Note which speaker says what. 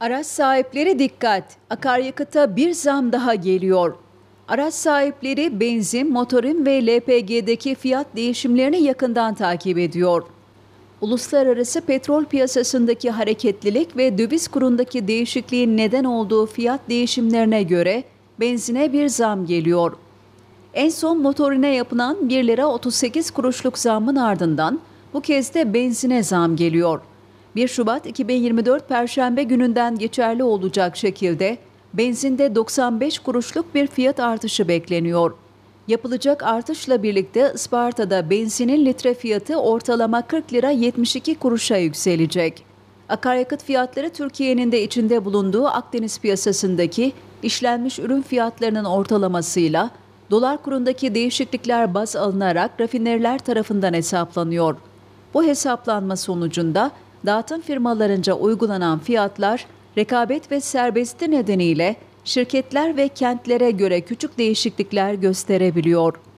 Speaker 1: Araç sahipleri dikkat. Akaryakıta bir zam daha geliyor. Araç sahipleri benzin, motorin ve LPG'deki fiyat değişimlerini yakından takip ediyor. Uluslararası petrol piyasasındaki hareketlilik ve döviz kurundaki değişikliğin neden olduğu fiyat değişimlerine göre benzine bir zam geliyor. En son motorine yapılan 1 lira 38 kuruşluk zamın ardından bu kez de benzine zam geliyor.'' 1 Şubat 2024 Perşembe gününden geçerli olacak şekilde benzinde 95 kuruşluk bir fiyat artışı bekleniyor. Yapılacak artışla birlikte Isparta'da benzinin litre fiyatı ortalama 40 lira 72 kuruşa yükselecek. Akaryakıt fiyatları Türkiye'nin de içinde bulunduğu Akdeniz piyasasındaki işlenmiş ürün fiyatlarının ortalamasıyla dolar kurundaki değişiklikler baz alınarak rafineriler tarafından hesaplanıyor. Bu hesaplanma sonucunda dağıtım firmalarınca uygulanan fiyatlar rekabet ve serbesti nedeniyle şirketler ve kentlere göre küçük değişiklikler gösterebiliyor.